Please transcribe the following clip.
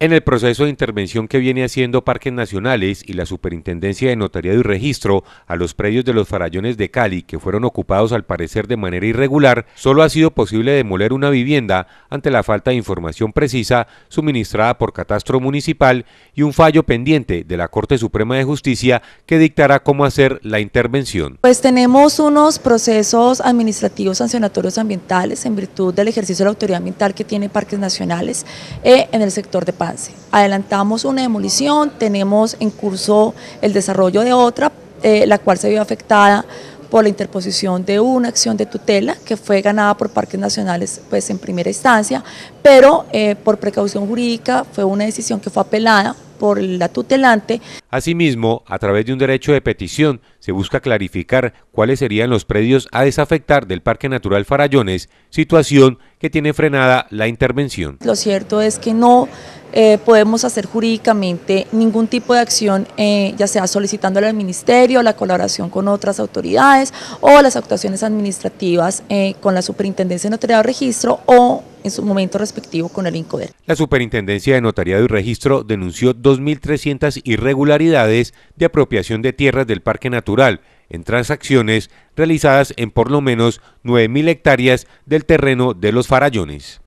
En el proceso de intervención que viene haciendo Parques Nacionales y la Superintendencia de Notariado y Registro a los predios de los farallones de Cali, que fueron ocupados al parecer de manera irregular, solo ha sido posible demoler una vivienda ante la falta de información precisa suministrada por Catastro Municipal y un fallo pendiente de la Corte Suprema de Justicia que dictará cómo hacer la intervención. Pues tenemos unos procesos administrativos sancionatorios ambientales en virtud del ejercicio de la autoridad ambiental que tiene Parques Nacionales eh, en el sector de Parque. Adelantamos una demolición, tenemos en curso el desarrollo de otra, eh, la cual se vio afectada por la interposición de una acción de tutela que fue ganada por parques nacionales pues, en primera instancia, pero eh, por precaución jurídica fue una decisión que fue apelada por la tutelante. Asimismo, a través de un derecho de petición, se busca clarificar cuáles serían los predios a desafectar del Parque Natural Farallones, situación que tiene frenada la intervención. Lo cierto es que no eh, podemos hacer jurídicamente ningún tipo de acción, eh, ya sea solicitándole al ministerio, la colaboración con otras autoridades o las actuaciones administrativas eh, con la superintendencia de notariado y registro o en su momento respectivo con el INCODER. La Superintendencia de Notariado y Registro denunció 2.300 irregularidades de apropiación de tierras del Parque Natural en transacciones realizadas en por lo menos 9.000 hectáreas del terreno de los farallones.